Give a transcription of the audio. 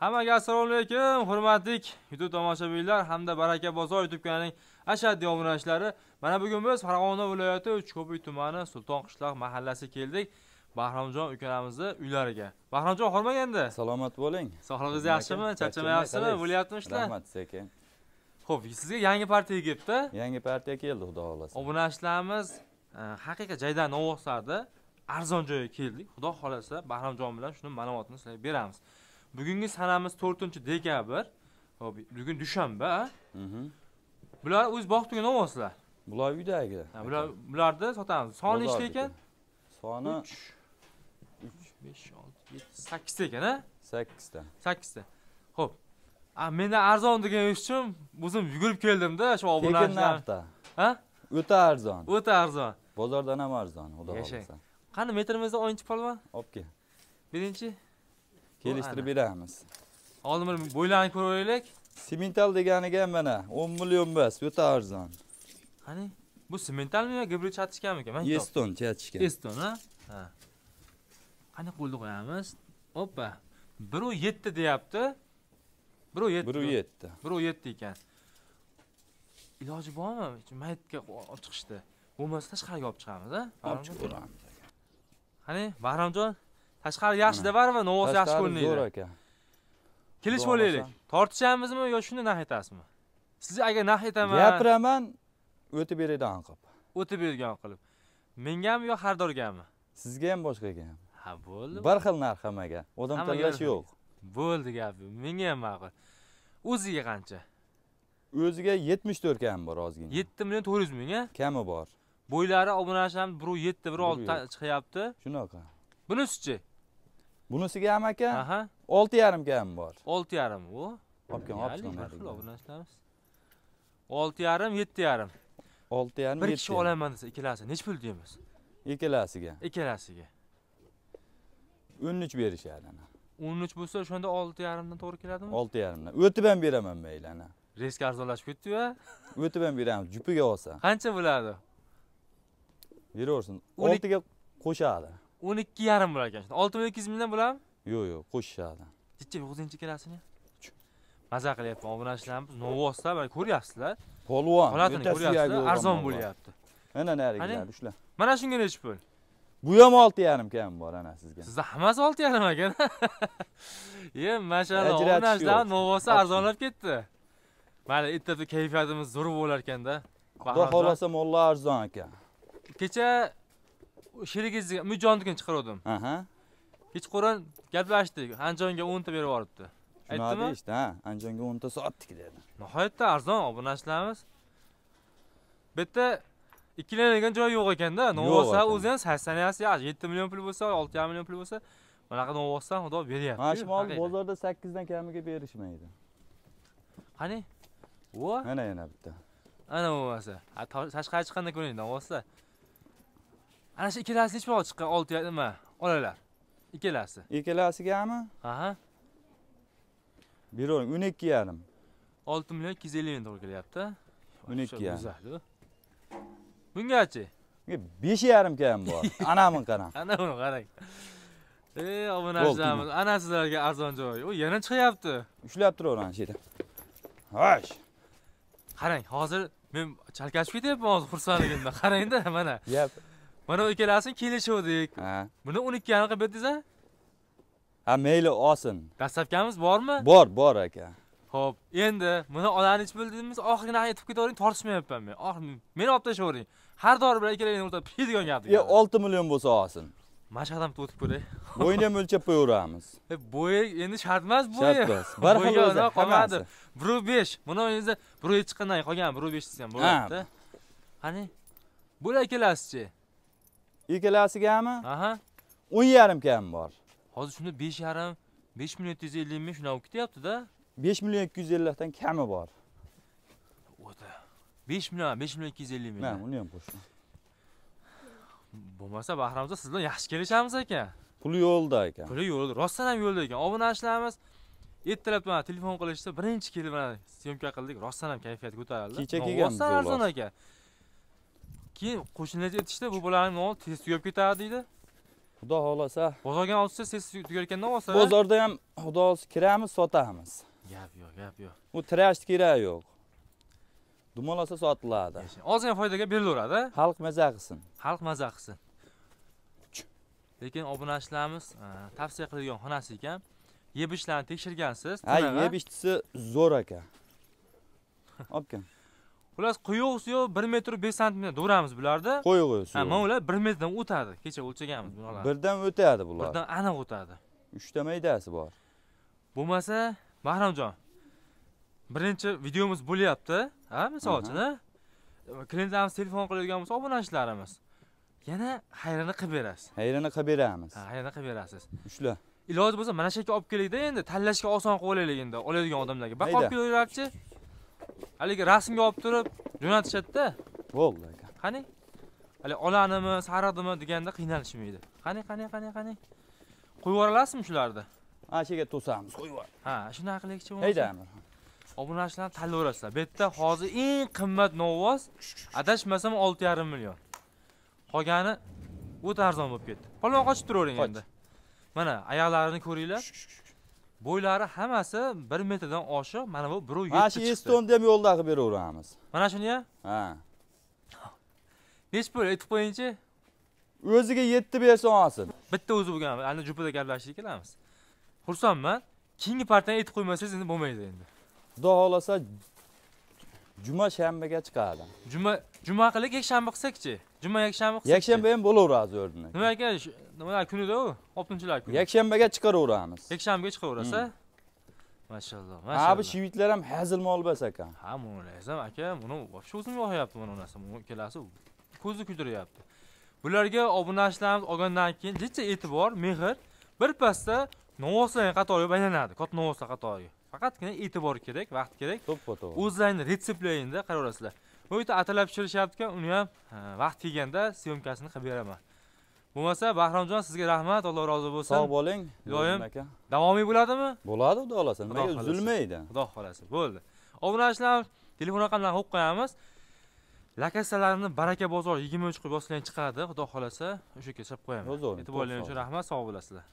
Hammaga assalomu alaykum, hurmatli YouTube tomoshabinlar hamda Baraka bozor YouTube kanalining ashaddiy obunachilari. Mana bugun biz Farg'ona viloyati Uchko'pi tumani Sulton qishloq mahallasi keldik. Bahromjon ukalamizni uylariga. Bahromjon xormaganda. Salomat bo'ling. Sog'lig'ingiz yaxshimi? Charchamayapsizmi? Bo'lyaptimi ishlar? Rahmat sekin. Xo'p, sizga yangi partiya kelibdi. Yangi partiya keldi, xudo xolasa. Obunachilarimiz e, haqiqat joydan novoqsarda arzon joyga keldik. Xudo xolasa Bahromjon bilan shuni ma'lumotini sizlarga beramiz. bugungi sanamiz to'rtinchi dekabr hop bugun dushanba mhm. bular o'z boqdigan olmoqsizlar bular uydagi bular bularni sotamiz soni nechta ekan soni uch uch besh olti yetti sakkizta ekan a sakkizta sakkizta ho'p mendan arzon degan uchun o'zim yugurib keldimda shu obunachilar tekin narxda ha o'ta arzon o'ta arzon bozordan ham arzon xudo xohlasa qani metrimizni o'yinchi polvon olib kel beringchi kelishtirib beramiz hozir bir bo'ylarni ko'rib olaylik semental deganiga mana 10 million emas, o'ta arzon qani bu sementalmi yoki gibrid chatishkanmi ekan eston chatishgan eston ton, ha qani qo'lni qo'yamiz Opa, 1.7 deyapti 1.7 1.7 1.7 ekan iloji bormi Maytga olib bo'lmasa tashqariga olib chiqamiz a olib chiqib ko'ramiz qani bahramjon qashqar yaxshi devar va novoz yaxshi ko'rinadi. Zo'r aka. Kelishib olaylik. Tortishamizmi yo shuni naq aytasizmi Siz agar naq etaman, gapiraman, o'tib beradigan qilib. O'tib bergan qilib. Mingami yo xaridorgami? Sizga ham boshqaga ham. Ha, bo'ldi. Bir xil narx hammaga Odam tanlash yo'q. Bo'ldi gapi. Menga ham ma'qul. O'ziga qancha? O'ziga 74 kam bor ozgina. 7 million 400 ming, a? E? Kami bor. Bo'ylari obunalashamiz 1.7, 1.6 chiqyapti. Shunaqa. Bunisichi? bunisiga ham aka aha olti yarimga ham bor olti yarim u olib kelgan olib chiqilmadik olti yarim yetti yarim olti yarim bir kishi olaman desa ikkalasi nechi pul deymiz ikkalasiga ikkalasiga o'n uch berishadi ana o'n uch bo'lsa o'shanda olti yarimdan to'g'ri keladimi olti yarimdan o'tib ham beraman mayli ana reska arzonlashib ketdiyu o'tib ham beramiz jupiga olsa qancha bo'ladi yuraversin oltiga qo'shadi o'n ikki yarim bo'lar ekan olti million ikki yuz mingdan bo'ladimi yo'q yo'q qo'shishadi necha o'zinchi ikkalasini mazza qilyapman obunachilarimiz novvosda mana ko'ryapsizlar polvon holatini ko'ryapsizlar arzon bo'lyapti mana narigilarni ushla mana shunga nechi pul bu ham olti yarim kam bor ana sizga sizda hammasi olti yarim ekan ye mashalloh obunachlar novosi arzonlab ketdi mayli ertada kayfiyatimiz zo'r bo'lar ekanda xudo xohlasa mollar arzon ekan kecha sherigingizni umidjonnikini chiqargandim kechqurun gaplashdik andijonga o'nta berib yuboribdi aytdimi deyishdi ha andijonga o'nta sotdik dedi nihoyatda arzon obunachilarimiz bu yerda ikkilanadigan joyi yo'q ekanda novosa o'zi ham saksaniyasi yaxshi yetti million pul bo'lsa olti yarim million pul bo'lsa bunaqa novosa xudo beryapti mana shimolni bozorda sakkizdan kamiga berishmaydi qani vo mana yana bitta ana bo'lmasa tashqari chiqqanda ko'ringlar novosa ana shu ikkalasi nechi baho chiqqan olti nima olalar ikkalasi ikkalasigami aha biroving o'n ikki yarim olti million ikki yuz ellik ming to'g'ri kelyapti o'n ikki yarim bungachi bunga besh yarim kam bor anavini qarang ana buni qarang ey obunachilamiz ana sizlarga arzon joy u yana chiqyapti ushlab turaver ana shu yerda hosh qarang hozir men chalkashib ketyapman hozir xursandligimdan qarangda mana mana ikkalasini kelishuvdik buni o'n ikkigani qilib berdingiz ha mayli olsin dastavkamiz bormi bor bor aka ho'p endi buni olani ichib bo'ldingiz oxirgi aytib ketavering tortishmayapman men oxiri meni olib tashlavering har dori bilan ikkalangni o'rtada piydigan gap yo olti million bo'lsa olsin mana shu qadamni o'tib ko'ray bo'yni ham o'lchab qo'yaveramiz e, bo'yi endi shart emas bo'yi shart emas bir xil o'zi qolmadi bir besh buni o'zingizda bir chiqqandan qolgan bir besh desa ham bo'ladida qani bo'lar kelasichi ikkilasigami aha o'n yarim kami bor hozir shunda besh yarim besh million yetti yuz ellik ming shunaqa bo'lib ketyaptida besh million ikki yuz ellikdan kami bor o'ta besh million besh million ikki yuz ellik ming mana uni ham qo'shdim bo'lmasa bahramza siz bilan yaxshi kelishamiz ekan puli yo'lda ekan puli yo'lda rostdan ham yo'lda ekan obunachilarimiz ertalab mana telefon qilishdi birinchi kelib mana syomka qildik rostdan ham kayfiyat ko'tarildi kecha kelgan rostdan arzon ekan keyin qo'shnilar aytishdi bu bolaning nomi tez tugab ketadi deydi xudo xohlasa bozorga olib chiqsa tez tugar ekanda olsa bozorda ham xudo xohlasa kiramiz sotamiz gap yo'q gap yo'q u trash keragi yo'q dumalasa sotiladi ozgina foydaga berilaveradi xalq maza qilsin xalq maza qilsin lekin obunachilarimiz e, tavsiya qiladigan xonasi ekan yeb ichlarni tekshirgansiz ha yeb ichisi zo'r ekan obkam xullas quyuq suvi bir metr besh santimetr do'ramiz bularda quyuq ha mana ular bir metrdan o'tadi kecha o'lchaganmiz bularni birdan o'tadi bular birdan aniq o'tadi uchta maydasi bor bo'lmasa Mahramjon. birinchi videomiz bo'lyapti ha misol uchun klientlarimiz telefon qilayotgan bo'lsa obunachilarimiz yana hayrini qilib berasiz hayrini qilib beramiz ha hayrini qilib berasiz ushla iloji bo'lsa mana shu yerga olib kelingda endi tanlashga oson qilib olaylik endi oladigan odamlarga baqa olib kelaverarchi haligi rasmga olib turib jo'natishadida bo'ldi aka qani hali olanimi sariqdimi deganda qiynalishmaydi qani qani qani qani qo'yib yuborasizmi shularni ana shu yerga to'samiz qo'yib yubor ha shunaqa qilaylikchi bo'lmasa hayda obunachilarni tanlayverasizlar bu yerda hozir eng qimmat novvoz adashmasam olti yarim million qolgani o'ta arzon bo'lib ketdi polvon qochib turavering endi mana oyoqlarini ko'ringlar bo'ylari hammasi 1 metrdan oshiq mana bu 1.70 mana shu eston ham yo'lda qilib beraveramiz mana shuni ham ha nechi pul aytib qo'yingchi o'ziga 7 bersa olsin bitta o'zi bo'lgan ana jupida gaplashishga kelamiz xursandman keyingi partiyani aytib qo'ymasangiz endi bo'lmaydi endi xudo xohlasa juma shanbaga chiqadi juma juma qilik yakshanba qilsakchi juma yakshanba qilsak yakshanba ham bo'laveradi o'rniga nimaga nimalar kunida u oltinchilar kuni yakshanbaga chiqaraveramiz yakshanbaga chiqaraverasiz hmm. mashalloh mashalloh abi shivitlar ham hazil molbas ekan ha mulayzam aka buni вообще o'zim yoqyapti mana bu narsa ikkalasi ko'zni kuydiryapti bularga obunachilarimiz olgandan keyin jicha e'tibor mehr birpasda novoslar qatoriga aylanadi katta novoslar qatoriga faqatgina e'tibor kerak vaqt kerak to'ppa to'g'ri o'zlarini karar qaraverasizlar bu atalab pishirishyaptikan uni ham vaqt kelganda syomkasini qilib beraman bo'lmasa bahromjon sizga rahmat alloh rozi bo'lsin sog' bo'ling iloyim davomiy bo'ladimi bo'ladi xudo xohlasa nima uzilmaydi xudo xohlasa bo'ldi obunachilar telefon raqamlarini qo'yib qo'yamiz lakasalarni baraka bozor yigirma uch qilib yozsanglar chiqadi xudo xohlasa o'sha yerga qo'yamiz. qo'yaman e'tiborlaringiz uchun rahmat sog' bo'lasizlar